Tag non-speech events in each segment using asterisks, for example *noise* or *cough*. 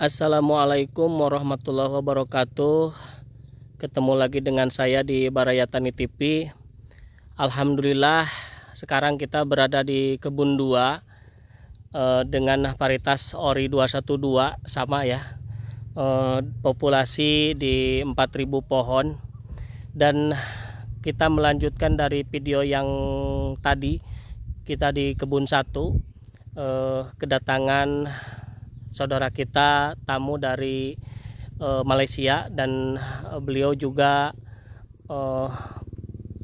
Assalamualaikum warahmatullahi wabarakatuh Ketemu lagi dengan saya di Baraya Tani TV Alhamdulillah sekarang kita berada di kebun 2 eh, Dengan paritas ori 212 sama ya eh, Populasi di 4000 pohon Dan kita melanjutkan dari video yang tadi Kita di kebun 1 eh, Kedatangan saudara kita tamu dari uh, Malaysia dan eh, beliau juga uh,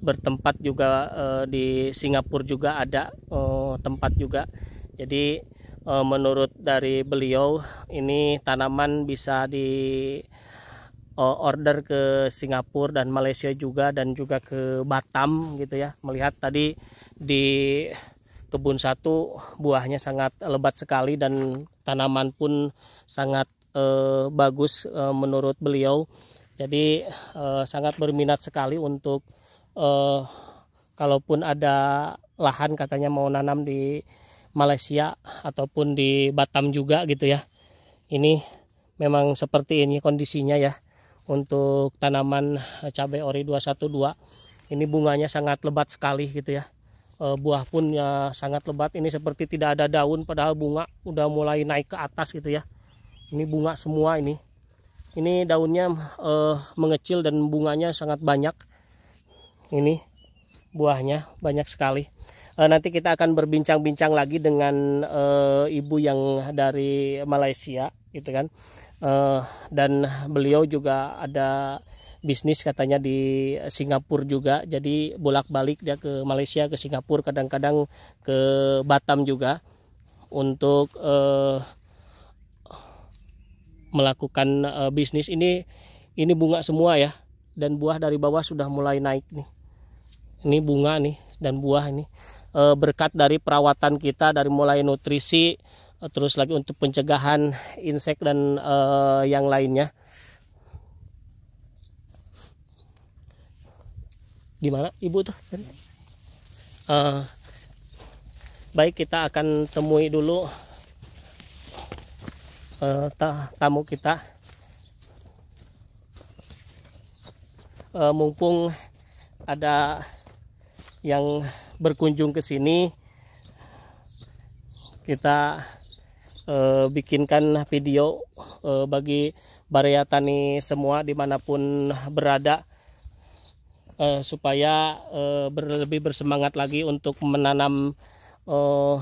bertempat juga uh, di Singapura juga ada uh, tempat juga. Jadi uh, menurut dari beliau ini tanaman bisa di order ke Singapura dan Malaysia juga dan juga ke Batam gitu ya. Melihat tadi di kebun satu buahnya sangat lebat sekali dan tanaman pun sangat eh, bagus eh, menurut beliau. Jadi eh, sangat berminat sekali untuk eh, kalaupun ada lahan katanya mau nanam di Malaysia ataupun di Batam juga gitu ya. Ini memang seperti ini kondisinya ya untuk tanaman eh, cabai ori 212. Ini bunganya sangat lebat sekali gitu ya. Eh, buah pun ya sangat lebat ini seperti tidak ada daun padahal bunga udah mulai naik ke atas gitu ya ini bunga semua ini ini daunnya e, mengecil dan bunganya sangat banyak ini buahnya banyak sekali e, nanti kita akan berbincang-bincang lagi dengan e, ibu yang dari Malaysia gitu kan e, dan beliau juga ada bisnis katanya di Singapura juga jadi bolak-balik dia ke Malaysia ke Singapura kadang-kadang ke Batam juga untuk eh, melakukan eh, bisnis ini ini bunga semua ya dan buah dari bawah sudah mulai naik nih ini bunga nih dan buah ini eh, berkat dari perawatan kita dari mulai nutrisi eh, terus lagi untuk pencegahan insek dan uh, yang lainnya di mana ibu tuh uh, baik kita akan temui dulu uh, tamu kita uh, mumpung ada yang berkunjung ke sini kita uh, bikinkan video uh, bagi baraya Tani semua dimanapun berada uh, supaya uh, ber, lebih bersemangat lagi untuk menanam uh, eh,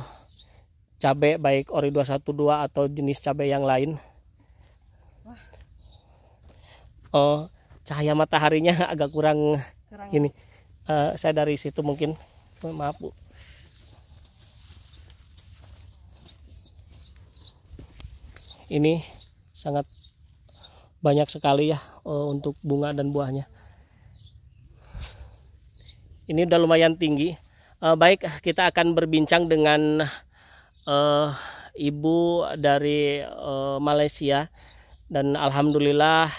cabai baik ori 212 atau jenis cabai yang lain. Uh, cahaya mataharinya *laughs* agak kurang kurang. ini. Uh, saya dari situ mungkin oh, maaf Bu. Ini sangat banyak sekali ya untuk bunga dan buahnya. Ini udah lumayan tinggi. Uh, baik, kita akan berbincang dengan uh, ibu dari uh, Malaysia dan alhamdulillah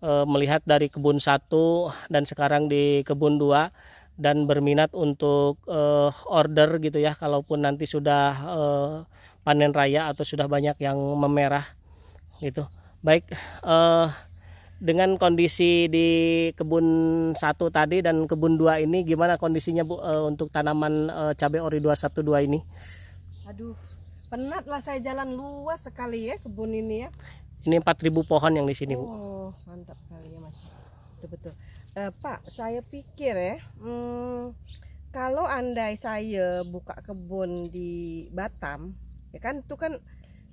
uh, melihat dari kebun satu dan sekarang di kebun dua dan berminat untuk uh, order gitu ya kalaupun nanti sudah uh, panen raya atau sudah banyak yang memerah gitu baik uh, dengan kondisi di kebun satu tadi dan kebun dua ini gimana kondisinya Bu uh, untuk tanaman uh, cabai ori 212 ini? Aduh, penat lah saya jalan luas sekali ya kebun ini ya. Ini 4000 pohon yang di sini, oh, Bu. mantap kali ya, Mas. Betul betul. Uh, Pak, saya pikir ya, hmm, kalau andai saya buka kebun di Batam, ya kan itu kan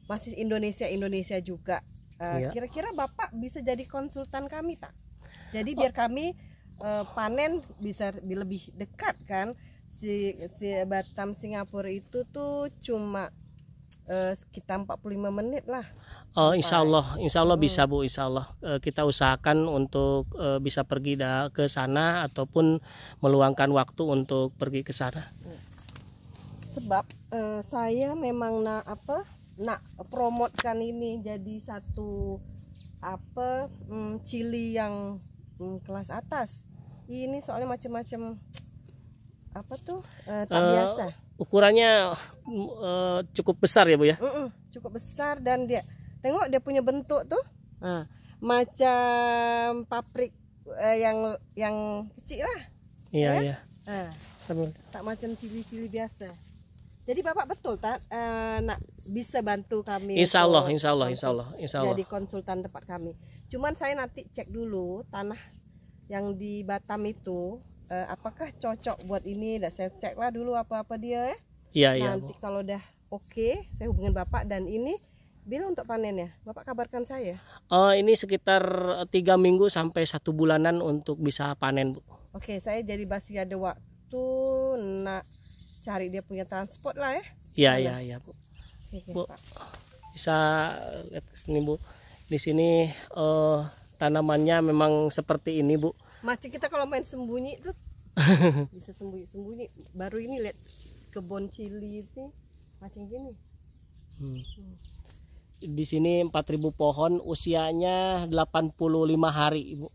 masih Indonesia Indonesia juga. Eh, iya. Kira-kira uh, Bapak bisa jadi konsultan kami tak? Jadi oh. biar kami uh, panen bisa lebih dekat kan. Si, si Batam Singapura itu tuh cuma uh, sekitar 45 menit lah. Uh, insya Allah, insya Allah bisa hmm. Bu, insya Allah kita usahakan untuk bisa pergi ke sana ataupun meluangkan waktu untuk pergi ke sana. Sebab saya memang nah apa nak promotkan ini jadi satu apa hmm, cili yang hmm, kelas atas ini soalnya macam-macam apa tuh uh, tak uh, biasa ukurannya uh, cukup besar ya bu ya uh -uh, cukup besar dan dia tengok dia punya bentuk tuh uh. macam paprik uh, yang yang kecil lah iya ya? iya uh. tak macam cili-cili biasa jadi Bapak betul tak e, eh, nak bisa bantu kami. Insya Allah, insya Allah, insya Allah, insya Allah. Jadi konsultan tempat kami. Cuman saya nanti cek dulu tanah yang di Batam itu e, apakah cocok buat ini. Dan saya cek lah dulu apa-apa dia ya. Iya iya. Nanti bu. kalau udah oke, okay, saya hubungin Bapak dan ini bila untuk panen ya. Bapak kabarkan saya. Uh, ini sekitar tiga minggu sampai satu bulanan untuk bisa panen, Bu. Oke, okay, saya jadi masih ada waktu nak cari dia punya transport lah ya iya iya iya bu bu bisa lihat sini bu di sini uh, tanamannya memang seperti ini bu macam kita kalau main sembunyi tuh *laughs* bisa sembunyi sembunyi baru ini lihat kebun cili itu macam gini hmm. hmm. di sini 4000 pohon usianya 85 hari ibu uh,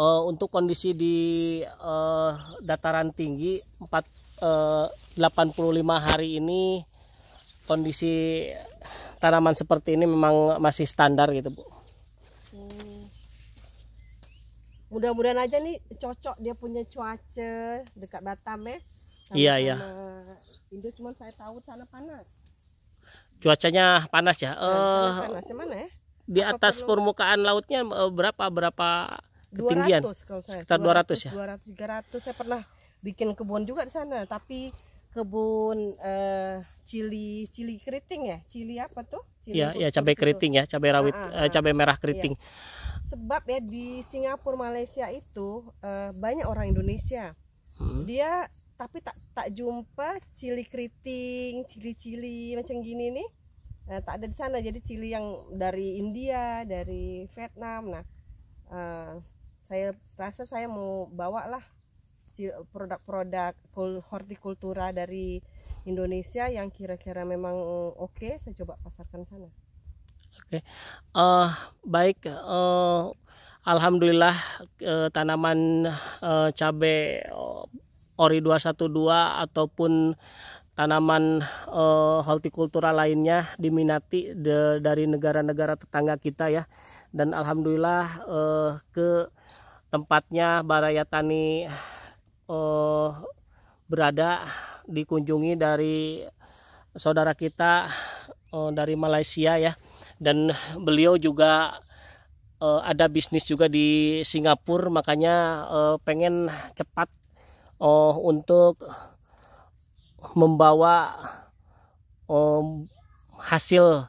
eh, untuk kondisi di uh, dataran tinggi empat 85 eh, hari ini kondisi tanaman seperti ini memang masih standar gitu Bu. Hmm. Mudah-mudahan aja nih cocok dia punya cuaca dekat Batam ya. Sama iya iya. Indo cuman saya tahu sana panas. Cuacanya panas ya. Nah, uh, eh, panas mana ya? Di Apa atas perlu... permukaan lautnya eh, berapa berapa ketinggian? 200 kalau saya. Sekitar 200, 200 ya. 200 300 saya pernah bikin kebun juga di sana tapi kebun uh, cili cili keriting ya cili apa tuh cili ya ya cabai gitu. keriting ya cabai rawit ah, ah, eh, ah. cabai merah iya. keriting ya. sebab ya di Singapura Malaysia itu uh, banyak orang Indonesia hmm. dia tapi tak tak jumpa cili keriting cili cili macam gini nih nah, tak ada di sana jadi cili yang dari India dari Vietnam nah uh, saya rasa saya mau bawa lah Eh, produk-produk hortikultura dari Indonesia yang kira-kira memang eh, oke okay, saya coba pasarkan sana. Oke, okay. uh, eh, baik. Uh, Alhamdulillah uh, tanaman uh, cabai ori 212 ataupun tanaman uh, hortikultura lainnya diminati de, dari negara-negara tetangga kita ya. Dan alhamdulillah uh, ke tempatnya Baraya Tani uh, berada dikunjungi dari saudara kita uh, dari Malaysia ya dan beliau juga uh, ada bisnis juga di Singapura makanya uh, pengen cepat uh, untuk membawa hasil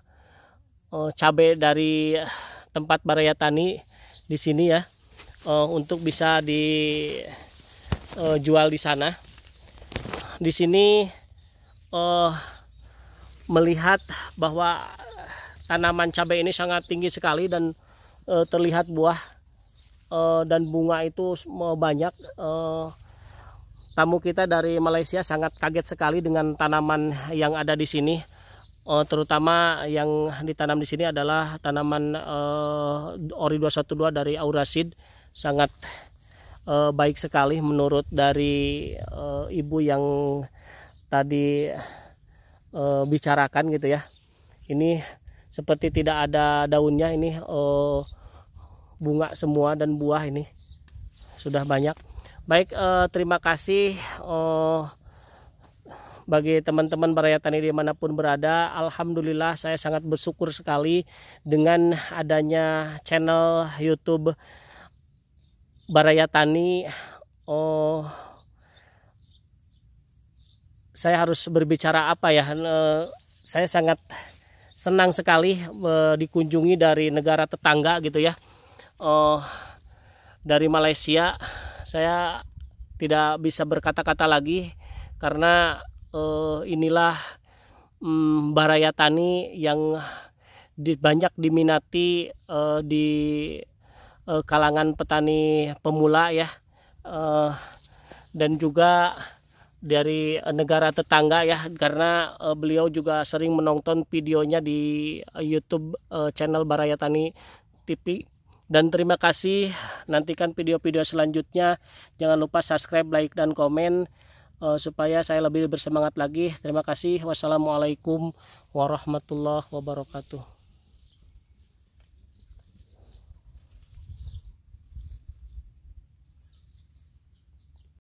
uh, cabai dari tempat Baraya Tani di sini ya uh, untuk bisa di uh, jual di sana. Di sini uh, melihat bahwa tanaman cabai ini sangat tinggi sekali dan uh, terlihat buah uh, dan bunga itu banyak. Uh, tamu kita dari Malaysia sangat kaget sekali dengan tanaman yang ada di sini. Uh, terutama yang ditanam di sini adalah tanaman uh, ori 212 dari Aurasid sangat Eh, baik sekali menurut dari eh, ibu yang tadi eh, bicarakan gitu ya. Ini seperti tidak ada daunnya ini bunga semua dan buah ini sudah banyak. Baik terima kasih bagi teman-teman Baraya Tani dimanapun berada Alhamdulillah saya sangat bersyukur sekali dengan adanya channel Youtube Barayatani oh saya harus berbicara apa ya eh, saya sangat senang sekali dikunjungi dari negara tetangga gitu ya oh dari Malaysia saya tidak bisa berkata-kata lagi karena eh, inilah mm, baraya tani yang banyak diminati eh, di uh, kalangan petani pemula ya uh, dan juga dari eh, negara tetangga ya karena uh, beliau juga sering menonton videonya di uh, YouTube uh, channel Baraya Tani TV dan terima kasih nantikan video-video selanjutnya jangan lupa subscribe like dan komen uh, supaya saya lebih bersemangat lagi terima kasih wassalamualaikum warahmatullahi wabarakatuh